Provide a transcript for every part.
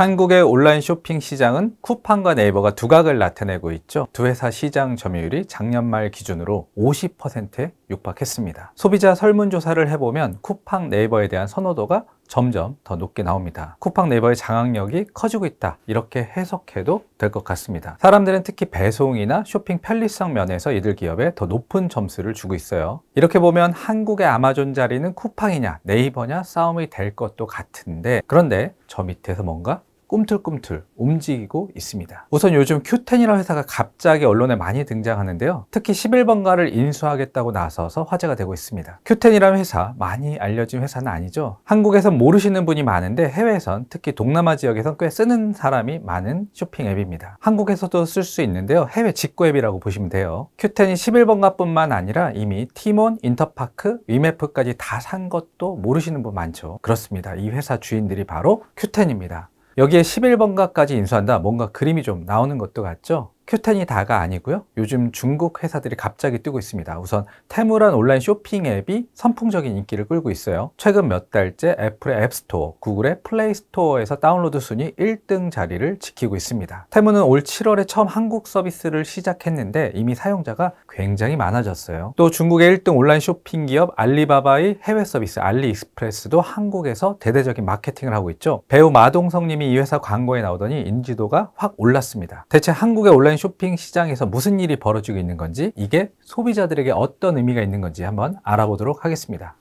한국의 온라인 쇼핑 시장은 쿠팡과 네이버가 두각을 나타내고 있죠. 두 회사 시장 점유율이 작년 말 기준으로 50%에 육박했습니다. 소비자 설문조사를 해보면 쿠팡 네이버에 대한 선호도가 점점 더 높게 나옵니다. 쿠팡 네이버의 장악력이 커지고 있다 이렇게 해석해도 될 것 같습니다. 사람들은 특히 배송이나 쇼핑 편리성 면에서 이들 기업에 더 높은 점수를 주고 있어요. 이렇게 보면 한국의 아마존 자리는 쿠팡이냐 네이버냐 싸움이 될 것도 같은데 그런데 저 밑에서 뭔가 꿈틀꿈틀 움직이고 있습니다. 우선 요즘 큐텐이라는 회사가 갑자기 언론에 많이 등장하는데요. 특히 11번가를 인수하겠다고 나서서 화제가 되고 있습니다. 큐텐이라는 회사 많이 알려진 회사는 아니죠. 한국에선 모르시는 분이 많은데 해외에선 특히 동남아 지역에선 꽤 쓰는 사람이 많은 쇼핑 앱입니다. 한국에서도 쓸 수 있는데요. 해외 직구 앱이라고 보시면 돼요. 큐텐이 11번가뿐만 아니라 이미 티몬, 인터파크, 위메프까지 다 산 것도 모르시는 분 많죠. 그렇습니다. 이 회사 주인들이 바로 큐텐입니다. 여기에 11번가까지 인수한다. 뭔가 그림이 좀 나오는 것도 같죠? 큐텐이 다가 아니고요. 요즘 중국 회사들이 갑자기 뛰고 있습니다. 우선 테무란 온라인 쇼핑 앱이 선풍적인 인기를 끌고 있어요. 최근 몇 달째 애플의 앱스토어, 구글의 플레이스토어에서 다운로드 순위 1등 자리를 지키고 있습니다. 테무는 올 7월에 처음 한국 서비스를 시작했는데 이미 사용자가 굉장히 많아졌어요. 또 중국의 1등 온라인 쇼핑 기업 알리바바의 해외 서비스 알리익스프레스도 한국에서 대대적인 마케팅을 하고 있죠. 배우 마동석 님이 이 회사 광고에 나오더니 인지도가 확 올랐습니다. 대체 한국의 온라인 쇼핑 시장에서 무슨 일이 벌어지고 있는 건지 이게 소비자들에게 어떤 의미가 있는 건지 한번 알아보도록 하겠습니다.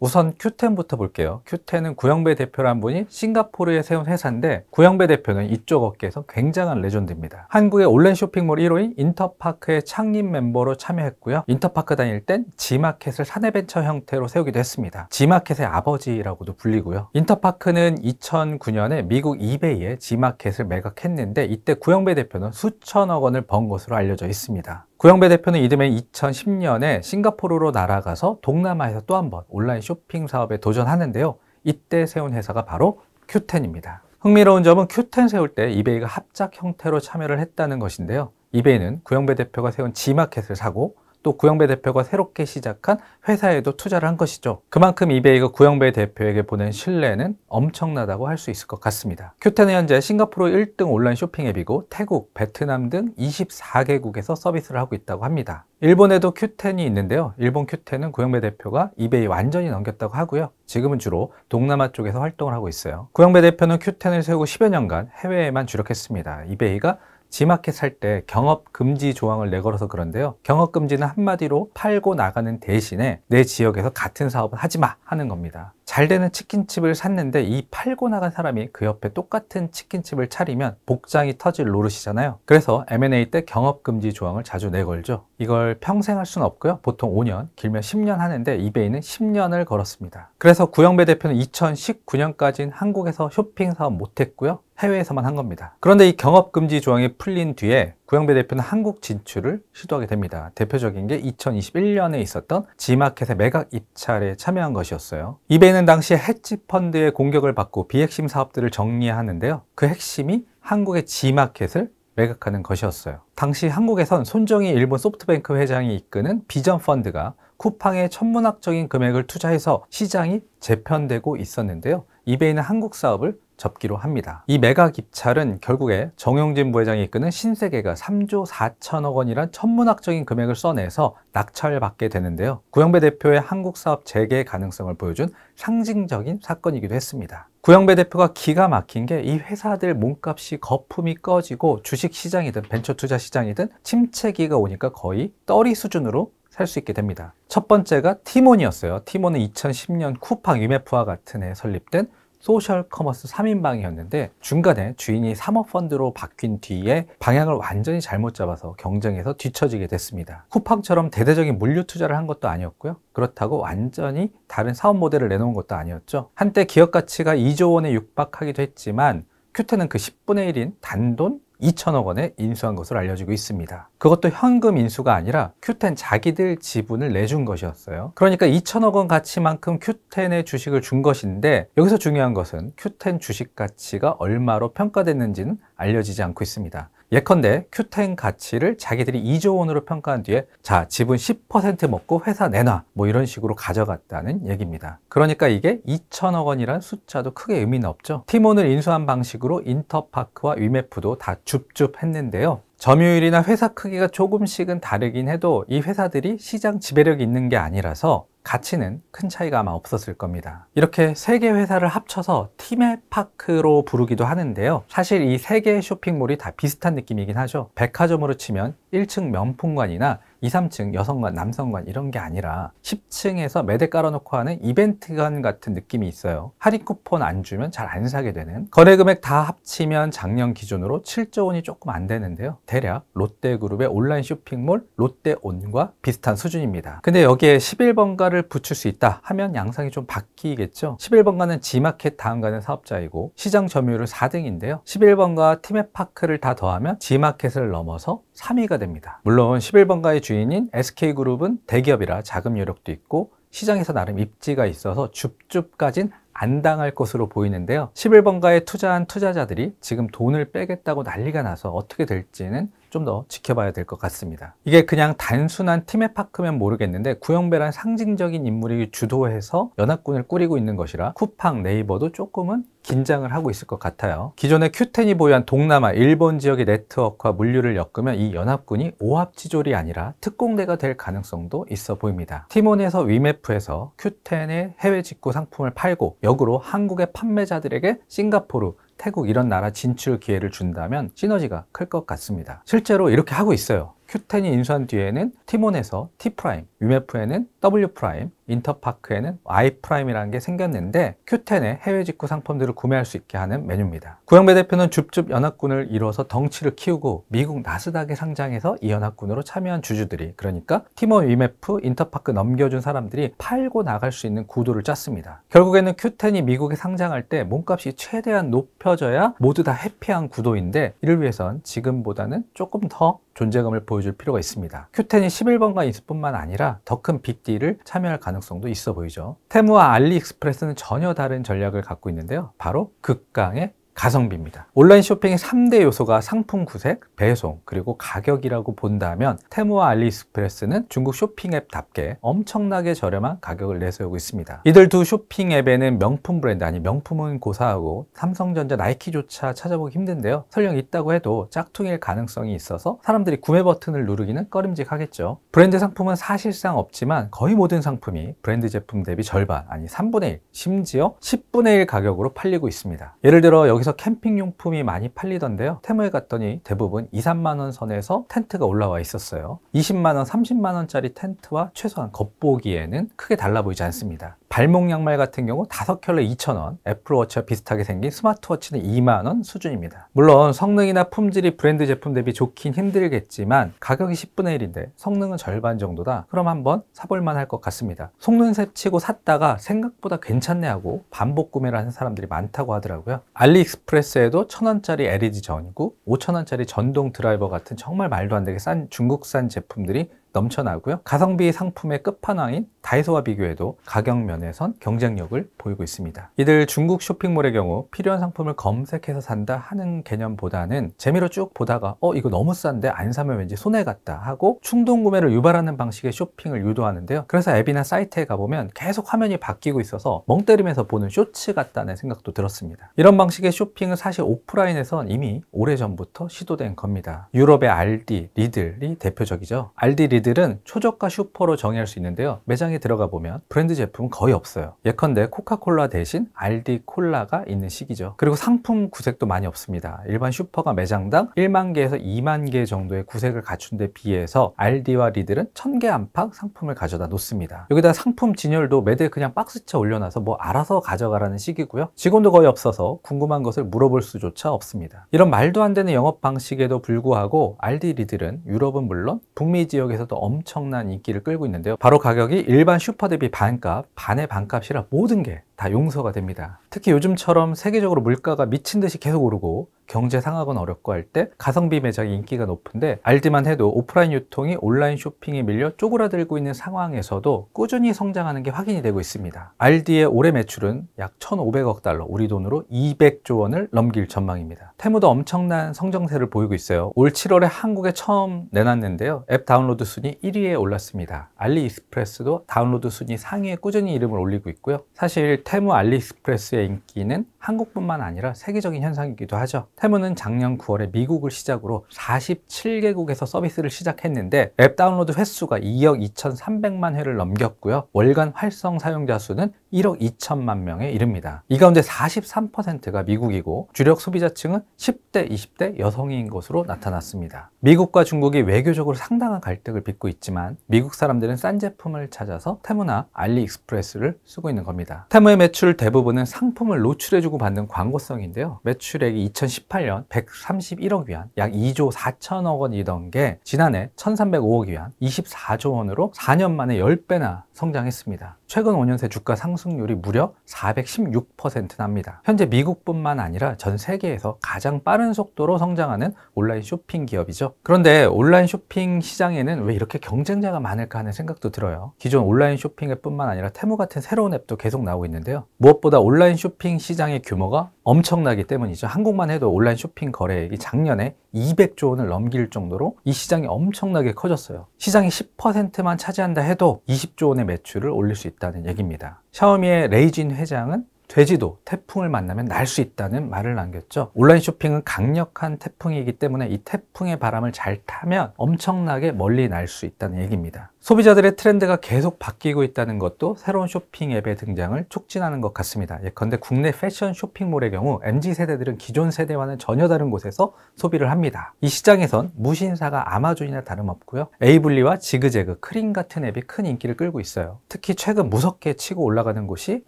우선 큐텐부터 볼게요. 큐텐은 구영배 대표란 분이 싱가포르에 세운 회사인데 구영배 대표는 이쪽 업계에서 굉장한 레전드입니다. 한국의 온라인 쇼핑몰 1호인 인터파크의 창립 멤버로 참여했고요. 인터파크 다닐 땐 G마켓을 사내벤처 형태로 세우기도 했습니다. G마켓의 아버지라고도 불리고요. 인터파크는 2009년에 미국 이베이에 G마켓을 매각했는데 이때 구영배 대표는 수천억 원을 번 것으로 알려져 있습니다. 구영배 대표는 이듬해 2010년에 싱가포르로 날아가서 동남아에서 또 한 번 온라인 쇼핑 사업에 도전하는데요. 이때 세운 회사가 바로 큐텐입니다. 흥미로운 점은 큐텐 세울 때 이베이가 합작 형태로 참여를 했다는 것인데요. 이베이는 구영배 대표가 세운 G마켓을 사고 또 구영배 대표가 새롭게 시작한 회사에도 투자를 한 것이죠. 그만큼 이베이가 구영배 대표에게 보낸 신뢰는 엄청나다고 할 수 있을 것 같습니다. 큐텐은 현재 싱가포르 1등 온라인 쇼핑 앱이고 태국, 베트남 등 24개국에서 서비스를 하고 있다고 합니다. 일본에도 큐텐이 있는데요. 일본 큐텐은 구영배 대표가 이베이 완전히 넘겼다고 하고요. 지금은 주로 동남아 쪽에서 활동을 하고 있어요. 구영배 대표는 큐텐을 세우고 10여 년간 해외에만 주력했습니다. 이베이가 지마켓 살 때 경업 금지 조항을 내걸어서 그런데요. 경업 금지는 한마디로 팔고 나가는 대신에 내 지역에서 같은 사업을 하지 마 하는 겁니다. 잘 되는 치킨집을 샀는데 이 팔고 나간 사람이 그 옆에 똑같은 치킨집을 차리면 복장이 터질 노릇이잖아요. 그래서 M&A 때 경업금지 조항을 자주 내걸죠. 이걸 평생 할 수는 없고요. 보통 5년, 길면 10년 하는데 이베이는 10년을 걸었습니다. 그래서 구영배 대표는 2019년까지는 한국에서 쇼핑 사업 못했고요. 해외에서만 한 겁니다. 그런데 이 경업금지 조항이 풀린 뒤에 구영배 대표는 한국 진출을 시도하게 됩니다. 대표적인 게 2021년에 있었던 지마켓의 매각 입찰에 참여한 것이었어요. 이베이는 당시 헤지펀드의 공격을 받고 비핵심 사업들을 정리하는데요. 그 핵심이 한국의 지마켓을 매각하는 것이었어요. 당시 한국에선 손정희 일본 소프트뱅크 회장이 이끄는 비전 펀드가 쿠팡에 천문학적인 금액을 투자해서 시장이 재편되고 있었는데요. 이베이는 한국 사업을 접기로 합니다. 이 메가 입찰은 결국에 정용진 부회장이 이끄는 신세계가 3조 4천억 원이란 천문학적인 금액을 써내서 낙찰받게 되는데요. 구영배 대표의 한국 사업 재개 가능성을 보여준 상징적인 사건이기도 했습니다. 구영배 대표가 기가 막힌 게 이 회사들 몸값이 거품이 꺼지고 주식 시장이든 벤처 투자 시장이든 침체기가 오니까 거의 떨이 수준으로 살 수 있게 됩니다. 첫 번째가 티몬이었어요. 티몬은 2010년 쿠팡 유메프와 같은 해 설립된 소셜 커머스 3인방이었는데 중간에 주인이 사모펀드로 바뀐 뒤에 방향을 완전히 잘못 잡아서 경쟁에서 뒤처지게 됐습니다. 쿠팡처럼 대대적인 물류 투자를 한 것도 아니었고요. 그렇다고 완전히 다른 사업 모델을 내놓은 것도 아니었죠. 한때 기업 가치가 2조 원에 육박하기도 했지만 큐테는 그 10분의 1인 단돈 2천억 원에 인수한 것으로 알려지고 있습니다. 그것도 현금 인수가 아니라 큐텐 자기들 지분을 내준 것이었어요. 그러니까 2천억 원 가치만큼 큐텐의 주식을 준 것인데 여기서 중요한 것은 큐텐 주식 가치가 얼마로 평가됐는지는 알려지지 않고 있습니다. 예컨대 큐텐 가치를 자기들이 2조 원으로 평가한 뒤에 자 지분 10% 먹고 회사 내놔 뭐 이런 식으로 가져갔다는 얘기입니다. 그러니까 이게 2천억 원이란 숫자도 크게 의미는 없죠. 티몬을 인수한 방식으로 인터파크와 위메프도 다 줍줍했는데요. 점유율이나 회사 크기가 조금씩은 다르긴 해도 이 회사들이 시장 지배력이 있는 게 아니라서 가치는 큰 차이가 아마 없었을 겁니다. 이렇게 세 개 회사를 합쳐서 팀의 파크로 부르기도 하는데요. 사실 이 세 개의 쇼핑몰이 다 비슷한 느낌이긴 하죠. 백화점으로 치면 1층 명품관이나 2, 3층 여성관, 남성관 이런 게 아니라 10층에서 매대 깔아놓고 하는 이벤트관 같은 느낌이 있어요. 할인 쿠폰 안 주면 잘 안 사게 되는 거래 금액 다 합치면 작년 기준으로 7조 원이 조금 안 되는데요. 대략 롯데그룹의 온라인 쇼핑몰 롯데온과 비슷한 수준입니다. 근데 여기에 11번가를 붙일 수 있다 하면 양상이 좀 바뀌겠죠. 11번가는 지마켓 다음 가는 사업자이고 시장 점유율은 4등인데요. 11번가 티맵파크를 다 더하면 지마켓을 넘어서 3위가 됩니다. 물론 11번가의 주인인 SK그룹은 대기업이라 자금 여력도 있고 시장에서 나름 입지가 있어서 줍줍까진 안 당할 것으로 보이는데요. 11번가에 투자한 투자자들이 지금 돈을 빼겠다고 난리가 나서 어떻게 될지는 좀더 지켜봐야 될 것 같습니다. 이게 그냥 단순한 팀의 파크면 모르겠는데 구형배란 상징적인 인물이 주도해서 연합군을 꾸리고 있는 것이라 쿠팡, 네이버도 조금은 긴장을 하고 있을 것 같아요. 기존의 큐텐이 보유한 동남아, 일본 지역의 네트워크와 물류를 엮으면 이 연합군이 오합지졸이 아니라 특공대가 될 가능성도 있어 보입니다. 티몬에서 위메프에서 큐텐의 해외 직구 상품을 팔고 역으로 한국의 판매자들에게 싱가포르, 태국 이런 나라 진출 기회를 준다면 시너지가 클 것 같습니다. 실제로 이렇게 하고 있어요. Q10이 인수한 뒤에는 티몬에서 T 프라임, 유메프에는 W 프라임, 인터파크에는 I 프라임이라는 게 생겼는데 Q10의 해외 직구 상품들을 구매할 수 있게 하는 메뉴입니다. 구영배 대표는 줍줍 연합군을 이뤄서 덩치를 키우고 미국 나스닥에 상장해서 이 연합군으로 참여한 주주들이 그러니까 티몬 유메프 인터파크 넘겨준 사람들이 팔고 나갈 수 있는 구도를 짰습니다. 결국에는 Q10이 미국에 상장할 때 몸값이 최대한 높여져야 모두 다 해피한 구도인데 이를 위해선 지금보다는 조금 더 존재감을 보여줄 필요가 있습니다. 큐텐이 11번가 있을 뿐만 아니라 더 큰 빅딜을 참여할 가능성도 있어 보이죠. 테무와 알리익스프레스는 전혀 다른 전략을 갖고 있는데요. 바로 극강의 가성비입니다. 온라인 쇼핑의 3대 요소가 상품 구색, 배송, 그리고 가격이라고 본다면 테무와 알리익스프레스는 중국 쇼핑 앱답게 엄청나게 저렴한 가격을 내세우고 있습니다. 이들 두 쇼핑 앱에는 명품 브랜드, 아니 명품은 고사하고 삼성전자, 나이키조차 찾아보기 힘든데요. 설령 있다고 해도 짝퉁일 가능성이 있어서 사람들이 구매 버튼을 누르기는 꺼림직하겠죠. 브랜드 상품은 사실상 없지만 거의 모든 상품이 브랜드 제품 대비 절반, 아니 3분의 1, 심지어 10분의 1 가격으로 팔리고 있습니다. 예를 들어 여기서 여기서 캠핑 용품이 많이 팔리던데요 테무에 갔더니 대부분 2, 3만원 선에서 텐트가 올라와 있었어요 20만원, 30만원짜리 텐트와 최소한 겉보기에는 크게 달라 보이지 않습니다 발목 양말 같은 경우 다섯 켤레 2,000원, 애플워치와 비슷하게 생긴 스마트워치는 2만원 수준입니다. 물론 성능이나 품질이 브랜드 제품 대비 좋긴 힘들겠지만 가격이 10분의 1인데 성능은 절반 정도다. 그럼 한번 사볼만 할 것 같습니다. 속눈썹 치고 샀다가 생각보다 괜찮네 하고 반복 구매를 하는 사람들이 많다고 하더라고요. 알리익스프레스에도 1,000원짜리 LED 전구, 5,000원짜리 전동 드라이버 같은 정말 말도 안 되게 싼 중국산 제품들이 넘쳐나고요. 가성비 상품의 끝판왕인 다이소와 비교해도 가격 면에선 경쟁력을 보이고 있습니다. 이들 중국 쇼핑몰의 경우 필요한 상품을 검색해서 산다 하는 개념보다는 재미로 쭉 보다가 어 이거 너무 싼데 안 사면 왠지 손해 같다 하고 충동 구매를 유발하는 방식의 쇼핑을 유도하는데요. 그래서 앱이나 사이트에 가보면 계속 화면이 바뀌고 있어서 멍 때리면서 보는 쇼츠 같다는 생각도 들었습니다. 이런 방식의 쇼핑은 사실 오프라인에선 이미 오래전부터 시도된 겁니다. 유럽의 알디, 리들이 대표적이죠. 알디, 리들 이들은 초저가 슈퍼로 정의할 수 있는데요 매장에 들어가 보면 브랜드 제품은 거의 없어요 예컨대 코카콜라 대신 알디 콜라가 있는 시기죠 그리고 상품 구색도 많이 없습니다 일반 슈퍼가 매장당 1만 개에서 2만 개 정도의 구색을 갖춘 데 비해서 알디와 리들은 1000개 안팎 상품을 가져다 놓습니다 여기다 상품 진열도 매대 에 그냥 박스채 올려놔서 뭐 알아서 가져가라는 시기고요 직원도 거의 없어서 궁금한 것을 물어볼 수조차 없습니다 이런 말도 안 되는 영업 방식에도 불구하고 알디 리들은 유럽은 물론 북미 지역에서 시장도 엄청난 인기를 끌고 있는데요. 바로 가격이 일반 슈퍼 대비 반값, 반의 반값이라 모든 게 다 용서가 됩니다. 특히 요즘처럼 세계적으로 물가가 미친 듯이 계속 오르고 경제 상황은 어렵고 할 때 가성비 매장이 인기가 높은데 알지만 해도 오프라인 유통이 온라인 쇼핑에 밀려 쪼그라들고 있는 상황에서도 꾸준히 성장하는 게 확인이 되고 있습니다. 알디의 올해 매출은 약 1,500억 달러, 우리 돈으로 200조 원을 넘길 전망입니다. 테무도 엄청난 성장세를 보이고 있어요. 올 7월에 한국에 처음 내놨는데요. 앱 다운로드 순위 1위에 올랐습니다. 알리익스프레스도 다운로드 순위 상위에 꾸준히 이름을 올리고 있고요. 사실 테무 알리익스프레스의 인기는 한국뿐만 아니라 세계적인 현상이기도 하죠. 테무는 작년 9월에 미국을 시작으로 47개국에서 서비스를 시작했는데 앱 다운로드 횟수가 2억 2,300만 회를 넘겼고요. 월간 활성 사용자 수는 1억 2천만 명에 이릅니다. 이 가운데 43%가 미국이고 주력 소비자층은 10대, 20대 여성인 것으로 나타났습니다. 미국과 중국이 외교적으로 상당한 갈등을 빚고 있지만 미국 사람들은 싼 제품을 찾아서 테무나 알리익스프레스를 쓰고 있는 겁니다. 테무의 매출 대부분은 상품을 노출해주고 받는 광고성인데요. 매출액이 2010 2018년 131억 위안 약 2조 4천억 원이던 게 지난해 1305억 위안 24조 원으로 4년 만에 10배나 성장했습니다. 최근 5년 새 주가 상승률이 무려 416%납니다. 현재 미국뿐만 아니라 전 세계에서 가장 빠른 속도로 성장하는 온라인 쇼핑 기업이죠. 그런데 온라인 쇼핑 시장에는 왜 이렇게 경쟁자가 많을까 하는 생각도 들어요. 기존 온라인 쇼핑 앱뿐만 아니라 테무 같은 새로운 앱도 계속 나오고 있는데요. 무엇보다 온라인 쇼핑 시장의 규모가 엄청나기 때문이죠. 한국만 해도 온라인 쇼핑 거래액이 작년에 200조 원을 넘길 정도로 이 시장이 엄청나게 커졌어요. 시장이 10%만 차지한다 해도 20조 원의 매출을 올릴 수 있다. 있다는 얘기입니다. 샤오미의 레이진 회장은 돼지도 태풍을 만나면 날 수 있다는 말을 남겼죠. 온라인 쇼핑은 강력한 태풍이기 때문에 이 태풍의 바람을 잘 타면 엄청나게 멀리 날 수 있다는 얘기입니다. 소비자들의 트렌드가 계속 바뀌고 있다는 것도 새로운 쇼핑 앱의 등장을 촉진하는 것 같습니다. 예컨대 국내 패션 쇼핑몰의 경우 MZ 세대들은 기존 세대와는 전혀 다른 곳에서 소비를 합니다. 이 시장에선 무신사가 아마존이나 다름없고요. 에이블리와 지그재그, 크림 같은 앱이 큰 인기를 끌고 있어요. 특히 최근 무섭게 치고 올라가는 곳이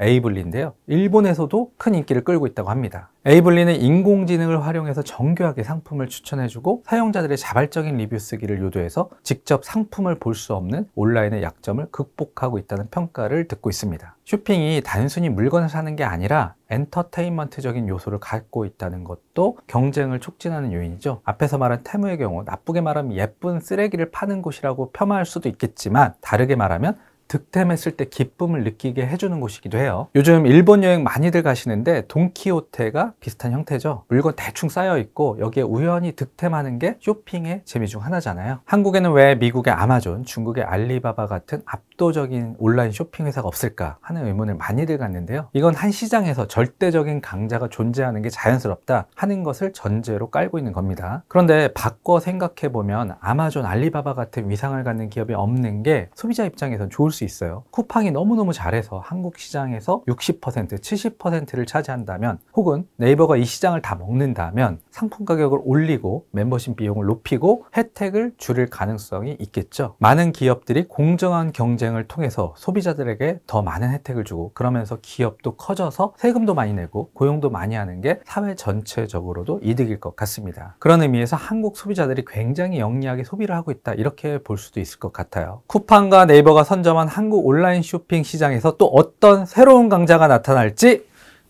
에이블리인데요. 일본에서도 큰 인기를 끌고 있다고 합니다. 에이블리는 인공지능을 활용해서 정교하게 상품을 추천해주고 사용자들의 자발적인 리뷰 쓰기를 유도해서 직접 상품을 볼 수 없는 온라인의 약점을 극복하고 있다는 평가를 듣고 있습니다. 쇼핑이 단순히 물건을 사는 게 아니라 엔터테인먼트적인 요소를 갖고 있다는 것도 경쟁을 촉진하는 요인이죠. 앞에서 말한 테무의 경우 나쁘게 말하면 예쁜 쓰레기를 파는 곳이라고 폄하할 수도 있겠지만 다르게 말하면 득템했을 때 기쁨을 느끼게 해주는 곳이기도 해요 요즘 일본 여행 많이들 가시는데 동키호테가 비슷한 형태죠 물건 대충 쌓여 있고 여기에 우연히 득템하는 게 쇼핑의 재미 중 하나잖아요 한국에는 왜 미국의 아마존 중국의 알리바바 같은 압도적인 온라인 쇼핑 회사가 없을까 하는 의문을 많이들 갖는데요 이건 한 시장에서 절대적인 강자가 존재하는 게 자연스럽다 하는 것을 전제로 깔고 있는 겁니다 그런데 바꿔 생각해보면 아마존 알리바바 같은 위상을 갖는 기업이 없는 게 소비자 입장에선 좋을 수수 있어요. 쿠팡이 너무너무 잘해서 한국 시장에서 60% 70%를 차지한다면 혹은 네이버가 이 시장을 다 먹는다면 상품 가격을 올리고 멤버십 비용을 높이고 혜택을 줄일 가능성이 있겠죠. 많은 기업들이 공정한 경쟁을 통해서 소비자들에게 더 많은 혜택을 주고 그러면서 기업도 커져서 세금도 많이 내고 고용도 많이 하는 게 사회 전체적으로도 이득일 것 같습니다. 그런 의미에서 한국 소비자들이 굉장히 영리하게 소비를 하고 있다 이렇게 볼 수도 있을 것 같아요. 쿠팡과 네이버가 선점한 한국 온라인 쇼핑 시장에서 또 어떤 새로운 강자가 나타날지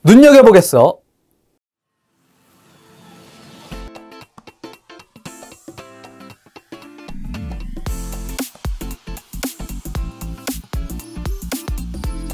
눈여겨보겠어.